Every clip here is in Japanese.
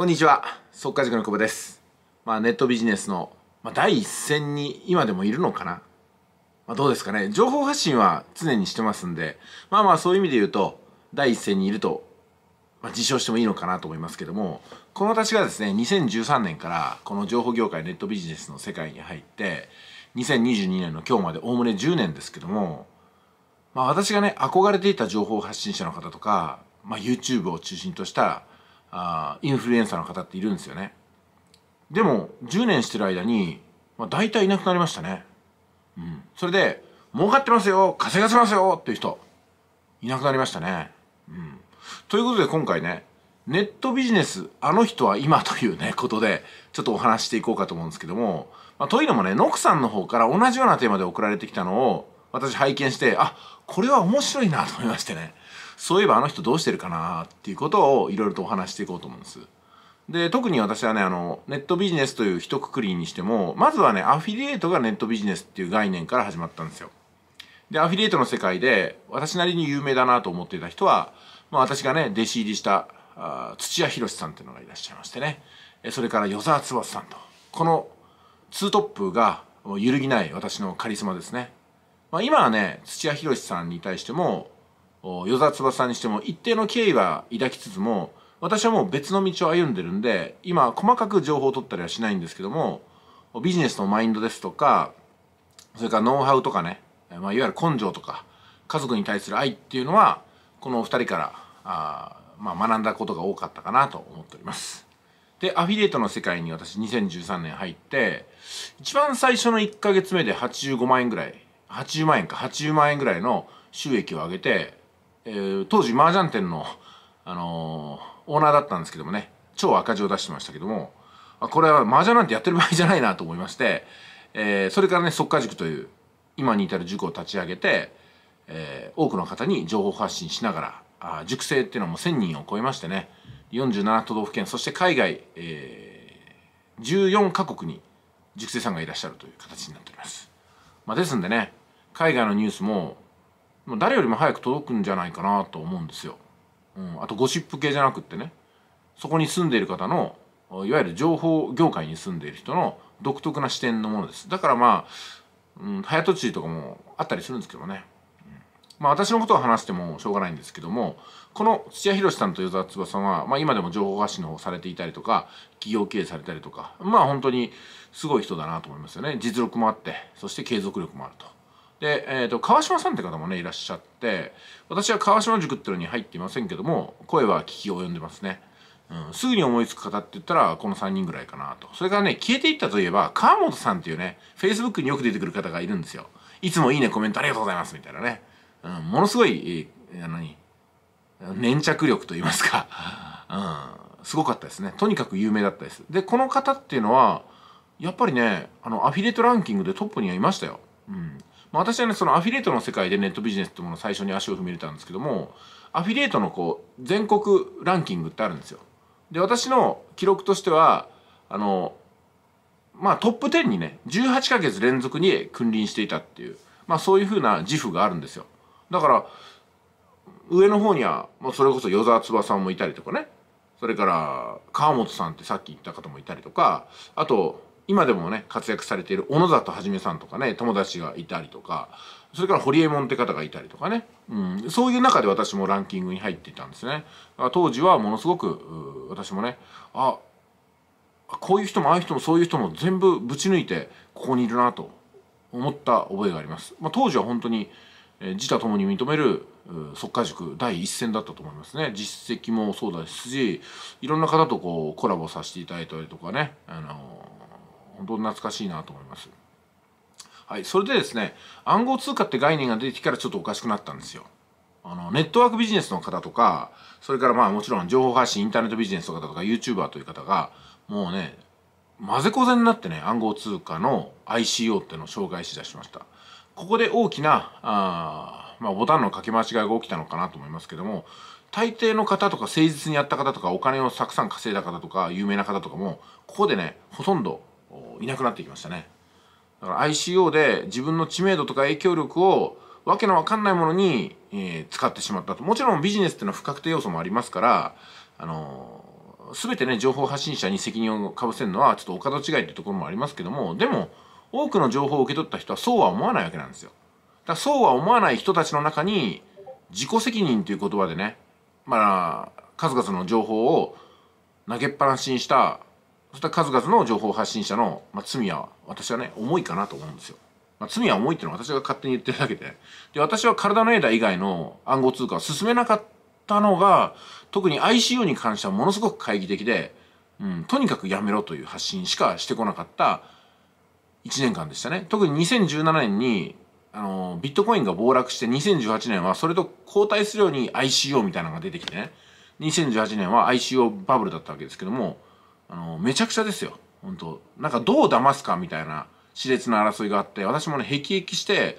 こんにちは速稼塾の久保です、まあ、ネットビジネスの、まあ、第一線に今でもいるのかな、まあ、どうですかね情報発信は常にしてますんでまあまあそういう意味で言うと第一線にいると、まあ、自称してもいいのかなと思いますけどもこの私がですね2013年からこの情報業界ネットビジネスの世界に入って2022年の今日までおおむね10年ですけどもまあ、私がね憧れていた情報発信者の方とか、まあ、YouTube を中心としたあインフルエンサーの方っているんですよねでも10年してる間に、まあ、大体いなくなりましたね、うん、それで儲かってますよ稼がせますよっていう人いなくなりましたね、うん、ということで今回ねネットビジネスあの人は今というねことでちょっとお話していこうかと思うんですけども、まあ、というのもねノクさんの方から同じようなテーマで送られてきたのを私拝見してあこれは面白いなと思いましてねそういえばあの人どうしてるかなっていうことをいろいろとお話していこうと思うんです。で特に私はねあのネットビジネスという一括りにしてもまずはねアフィリエイトがネットビジネスっていう概念から始まったんですよ。でアフィリエイトの世界で私なりに有名だなと思っていた人は、まあ、私がね弟子入りしたあ土屋宏さんっていうのがいらっしゃいましてねそれから与沢翼さんとこのツートップが揺るぎない私のカリスマですね。まあ、今はね土屋宏さんに対しても与田翼にしても一定の敬意は抱きつつも私はもう別の道を歩んでるんで今細かく情報を取ったりはしないんですけどもビジネスのマインドですとかそれからノウハウとかね、まあ、いわゆる根性とか家族に対する愛っていうのはこの二人からあ、まあ、学んだことが多かったかなと思っております。でアフィリエイトの世界に私2013年入って一番最初の1ヶ月目で85万円ぐらい80万円か80万円ぐらいの収益を上げてえー、当時麻雀店の、あのー、オーナーだったんですけどもね超赤字を出してましたけどもあこれは麻雀なんてやってる場合じゃないなと思いまして、えー、それからね即家塾という今に至る塾を立ち上げて、えー、多くの方に情報発信しながらあ塾生っていうのはもう1,000人を超えましてね47都道府県そして海外、えー、14カ国に塾生さんがいらっしゃるという形になっております。まあ、ですんでね海外のニュースも誰よりも早く届くんじゃないかなと思うんですよ。うん、あとゴシップ系じゃなくってねそこに住んでいる方のいわゆる情報業界に住んでいる人の独特な視点のものですだからまあ、うん、早とちりとかもあったりするんですけどね、うん、まあ私のことを話してもしょうがないんですけどもこの土屋宏さんと与沢翼さんは、まあ、今でも情報発信の方されていたりとか企業経営されたりとかまあ本当にすごい人だなと思いますよね実力もあってそして継続力もあると。で、えーと、川島さんって方もねいらっしゃって私は川島塾っていうのに入っていませんけども声は聞き及んでますね、うん、すぐに思いつく方って言ったらこの3人ぐらいかなとそれからね消えていったといえば川本さんっていうね Facebook によく出てくる方がいるんですよいつもいいねコメントありがとうございますみたいなね、うん、ものすごい、えー、何粘着力と言いますか、うん、すごかったですねとにかく有名だったですでこの方っていうのはやっぱりねあのアフィリエイトランキングでトップにはいましたよ、うん、まあ、私はねそのアフィリエイトの世界でネットビジネスってものを最初に足を踏み入れたんですけどもアフィリエイトのこう全国ランキングってあるんですよ。で私の記録としてはあのまあトップ10にね18ヶ月連続に君臨していたっていう、まあ、そういうふうな自負があるんですよ。だから上の方には、まあ、それこそ与沢翼さんもいたりとかねそれから川本さんってさっき言った方もいたりとかあと今でもね活躍されている小野里はじめさんとかね友達がいたりとかそれから堀モ門って方がいたりとかね、うん、そういう中で私もランキングに入っていたんですね当時はものすごく私もねあこういう人もああいう人もそういう人も全部ぶち抜いてここにいるなと思った覚えがあります、まあ、当時は本当に自他ともに認める速稼塾第一線だったと思いますね実績もそうだしいろんな方とこうコラボさせていただいたりとかねあの本当懐かしいなと思います。はい、それでですね暗号通貨って概念が出てきたらちょっとおかしくなったんですよ。あのネットワークビジネスの方とかそれからまあもちろん情報発信インターネットビジネスの方とか YouTuber という方がもうね混ぜこぜになってね暗号通貨の ICO っていうのを紹介しだしましたここで大きなあ、まあ、ボタンのかけ間違いが起きたのかなと思いますけども大抵の方とか誠実にやった方とかお金をたくさん稼いだ方とか有名な方とかもここでねほとんどいなくなってきましたねだから ICO で自分の知名度とか影響力をわけのわかんないものに、えー、使ってしまったともちろんビジネスっていうのは不確定要素もありますからあのー、全てね情報発信者に責任をかぶせるのはちょっとお門違いっていうところもありますけどもでも多くの情報を受け取った人はそうは思わないわけなんですよだからそうは思わない人たちの中に自己責任という言葉でねまあ数々の情報を投げっぱなしにしたそうした数々の情報発信者の、まあ、罪は私はね重いかなと思うんですよ。まあ、罪は重いっていうのは私が勝手に言ってるだけでで私は体のエーダ以外の暗号通貨を進めなかったのが特に ICO に関してはものすごく懐疑的で、うん、とにかくやめろという発信しかしてこなかった1年間でしたね。特に2017年にあのビットコインが暴落して2018年はそれと交代するように ICO みたいなのが出てきてね2018年は ICO バブルだったわけですけどもあのめちゃくちゃですよ本当なんかどう騙すかみたいな熾烈な争いがあって私もね辟易して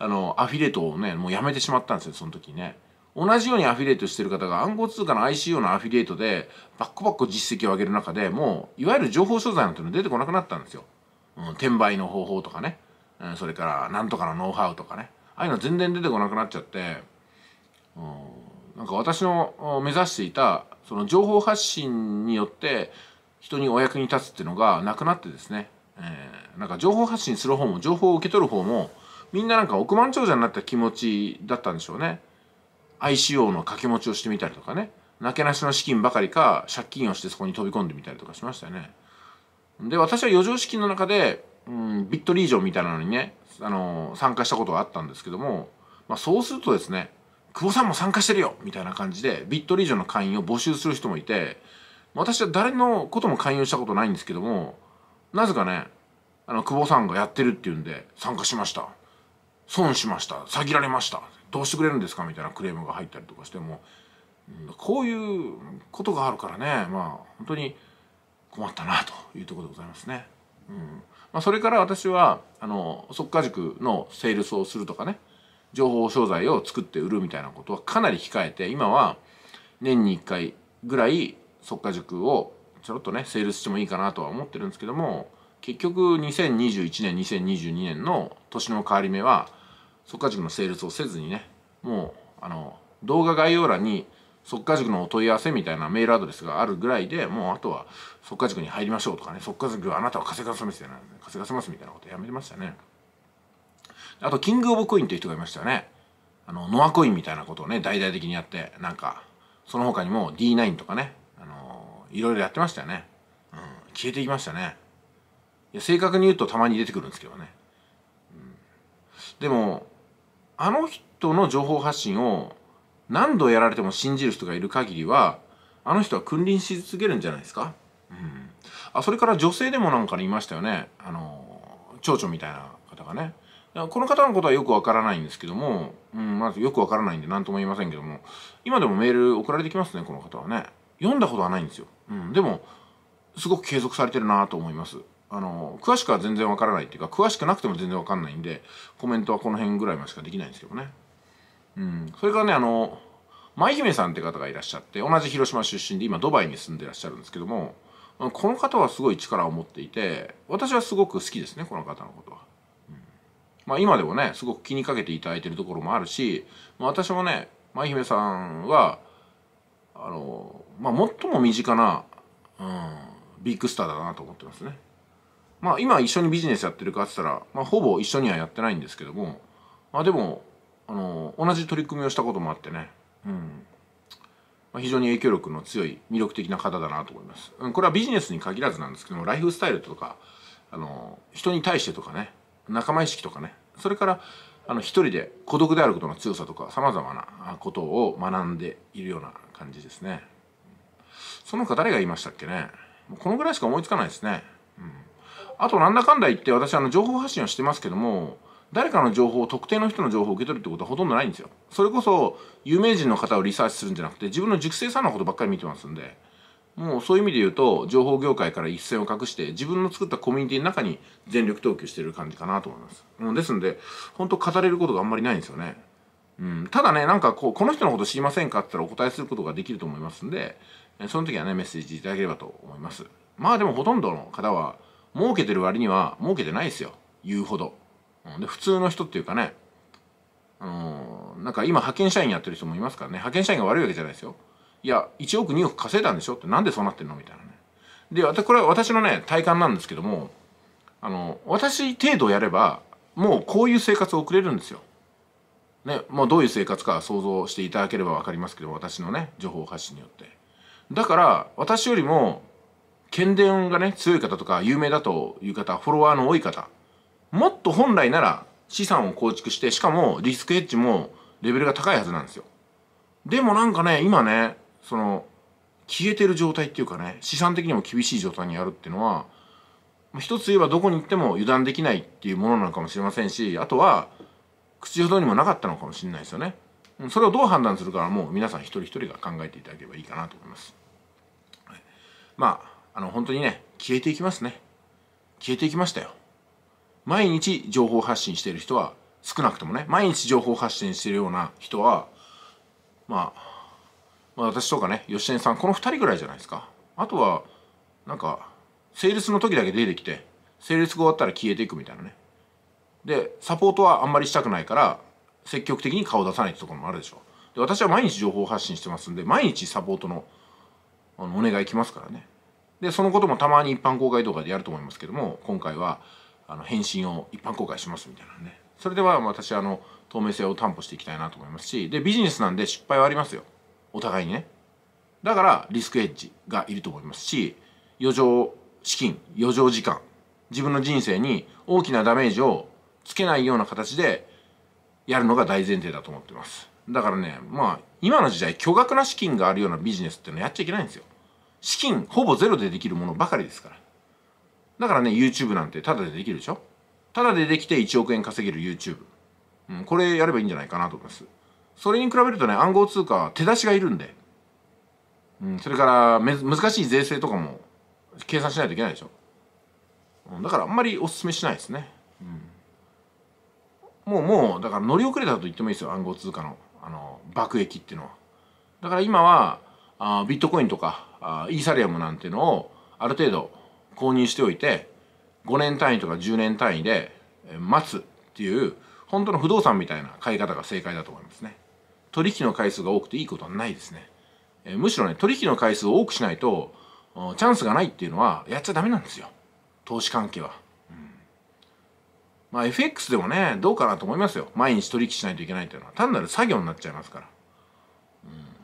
あのアフィリエイトをねもうやめてしまったんですよその時ね同じようにアフィリエイトしてる方が暗号通貨の ICO のアフィリエイトでバッコバッコ実績を上げる中でもういわゆる情報商材なんていうの出てこなくなったんですよ、うん、転売の方法とかね、うん、それからなんとかのノウハウとかねああいうの全然出てこなくなっちゃって、うん、なんか私の目指していたその情報発信によって人にお役に立つっていうのがなくなってですね、えー、なんか情報発信する方も情報を受け取る方もみんななんか億万長者になった気持ちだったんでしょうね ICO の掛け持ちをしてみたりとかねなけなしの資金ばかりか借金をしてそこに飛び込んでみたりとかしましたよねで私は余剰資金の中で、うん、ビットリージョンみたいなのにねあの参加したことがあったんですけども、まあ、そうするとですね久保さんも参加してるよみたいな感じでビットリージョンの会員を募集する人もいて私は誰のことも勧誘したことないんですけどもなぜかねあの久保さんがやってるっていうんで参加しました損しました詐欺られましたどうしてくれるんですかみたいなクレームが入ったりとかしてもこういうことがあるからねまあ本当に困ったなというところでございますね。うんまあ、それから私はあの速稼塾のセールスをするとかね情報商材を作って売るみたいなことはかなり控えて今は年に1回ぐらい速化塾をちょろっとねセールスしてもいいかなとは思ってるんですけども結局2021年2022年の年の変わり目は速化塾のセールスをせずにねもうあの動画概要欄に速化塾のお問い合わせみたいなメールアドレスがあるぐらいでもうあとは速化塾に入りましょうとかね速化塾はあなたは稼がせますみたいな稼がせますみたいなことやめてましたねあとキングオブコインという人がいましたよねあのノアコインみたいなことをね大々的にやってなんかその他にも D9 とかねいろいろやってましたよね、うん、消えていきましたねいや正確に言うとたまに出てくるんですけどね、うん、でもあの人の情報発信を何度やられても信じる人がいる限りはあの人は君臨し続けるんじゃないですか、うん、あそれから女性でもなんかいましたよねあの蝶々みたいな方がねこの方のことはよくわからないんですけども、うん、まずよくわからないんで何とも言いませんけども今でもメール送られてきますねこの方はね読んだことはないんですよ、うん、でもすごく継続されてるなと思いますあの詳しくは全然わからないっていうか詳しくなくても全然わかんないんでコメントはこの辺ぐらいまでしかできないんですけどねうんそれからねあの舞姫さんって方がいらっしゃって同じ広島出身で今ドバイに住んでらっしゃるんですけどもこの方はすごい力を持っていて私はすごく好きですねこの方のことは、うん、まあ今でもねすごく気にかけていただいてるところもあるし、まあ、私もね舞姫さんはあの、まあ、最も身近な、うん、ビッグスターだなと思ってますね。まあ、今一緒にビジネスやってるかって言ったら、まあ、ほぼ一緒にはやってないんですけども、まあ、でも、あの、同じ取り組みをしたこともあってね、うん。まあ、非常に影響力の強い魅力的な方だなと思います。うん、これはビジネスに限らずなんですけども、ライフスタイルとか、あの、人に対してとかね、仲間意識とかね、それから、あの、一人で孤独であることの強さとか、様々なことを学んでいるような感じですねその他誰が言いましたっけねこのぐらいしか思いつかないですね、うん、あとなんだかんだ言って私あの情報発信をしてますけども誰かの情報を特定の人の情報を受け取るってことはほとんどないんですよそれこそ有名人の方をリサーチするんじゃなくて自分の熟成さんのことばっかり見てますんでもうそういう意味で言うと情報業界から一線を画して自分の作ったコミュニティの中に全力投球してる感じかなと思います、うん、ですんで本当語れることがあんまりないんですよねうん、ただねなんかこうこの人のこと知りませんかって言ったらお答えすることができると思いますんでその時はねメッセージいただければと思いますまあでもほとんどの方は儲けてる割には儲けてないですよ言うほど、うん、で普通の人っていうかねあのー、なんか今派遣社員やってる人もいますからね派遣社員が悪いわけじゃないですよいや1億2億稼いだんでしょってなんでそうなってんのみたいなねで私これは私のね体感なんですけどもあの私程度やればもうこういう生活を送れるんですよね、もうどういう生活か想像していただければ分かりますけど私のね情報発信によってだから私よりも検伝がね強い方とか有名だという方フォロワーの多い方もっと本来なら資産を構築してしかもリスクヘッジもレベルが高いはずなんですよでもなんかね今ねその消えてる状態っていうかね資産的にも厳しい状態にあるっていうのは一つ言えばどこに行っても油断できないっていうものなのかもしれませんしあとは口ほどにもなかったのかもしれないですよね。それをどう判断するかはもう皆さん一人一人が考えていただければいいかなと思います。はい、まあ、あの本当にね、消えていきますね。消えていきましたよ。毎日情報発信している人は少なくともね、毎日情報発信しているような人は、まあ、まあ、私とかね、吉根さん、この2人ぐらいじゃないですか。あとは、なんか、セールスの時だけ出てきて、セールスが終わったら消えていくみたいなね。でサポートはあんまりしたくないから積極的に顔出さないってところもあるでしょで私は毎日情報発信してますんで毎日サポートのあのお願い来ますからねでそのこともたまに一般公開動画でやると思いますけども今回はあの返信を一般公開しますみたいなねそれでは私あの透明性を担保していきたいなと思いますしでビジネスなんで失敗はありますよお互いにねだからリスクエッジがいると思いますし余剰資金余剰時間自分の人生に大きなダメージをつけないような形でやるのが大前提だと思ってます。だからね、まあ、今の時代、巨額な資金があるようなビジネスってのやっちゃいけないんですよ。資金、ほぼゼロでできるものばかりですから。だからね、YouTube なんてタダでできるでしょタダでできて1億円稼げる YouTube。うん、これやればいいんじゃないかなと思います。それに比べるとね、暗号通貨は手出しがいるんで。うん、それからめ、難しい税制とかも計算しないといけないでしょ。うん、だからあんまりおすすめしないですね。うんもうもうだから乗り遅れたと言ってもいいですよ暗号通貨のあの爆撃っていうのはだから今はあビットコインとかあイーサリアムなんていうのをある程度購入しておいて5年単位とか10年単位で待つっていう本当の不動産みたいな買い方が正解だと思いますね取引の回数が多くていいことはないですね、えむしろね取引の回数を多くしないとチャンスがないっていうのはやっちゃダメなんですよ投資関係は。まあ FX でもね、どうかなと思いますよ。毎日取引しないといけないというのは。単なる作業になっちゃいますから。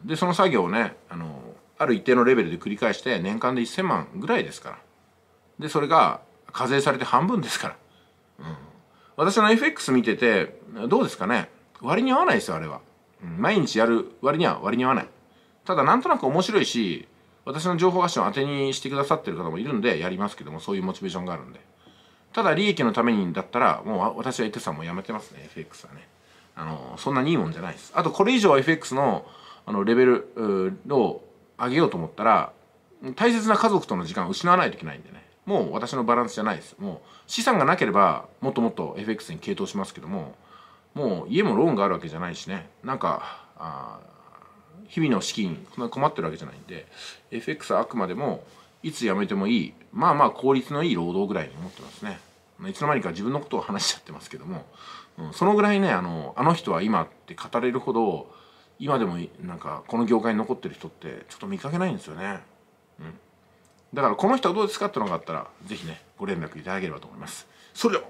うん、で、その作業をね、あの、ある一定のレベルで繰り返して、年間で1000万ぐらいですから。で、それが課税されて半分ですから。うん、私の FX 見てて、どうですかね。割に合わないですよ、あれは。うん、毎日やる割には割に合わない。ただ、なんとなく面白いし、私の情報発信を当てにしてくださってる方もいるんで、やりますけども、そういうモチベーションがあるんで。ただ利益のためにだったらもう私は f さんも辞やめてますね FX はねあのそんなにいいもんじゃないですあとこれ以上 FX のあのレベルを上げようと思ったら大切な家族との時間を失わないといけないんでねもう私のバランスじゃないですもう資産がなければもっともっと FX に傾倒しますけどももう家もローンがあるわけじゃないしねなんかあ日々の資金そんな困ってるわけじゃないんで FX はあくまでもいつ辞めてもいいまあまあ効率のいい労働ぐらいに思ってますねいつの間にか自分のことを話しちゃってますけども、うん、そのぐらいねあのあの人は今って語れるほど今でもなんかこの業界に残ってる人ってちょっと見かけないんですよね、うん、だからこの人はどうですかってのがあったら是非ねご連絡いただければと思いますそれでは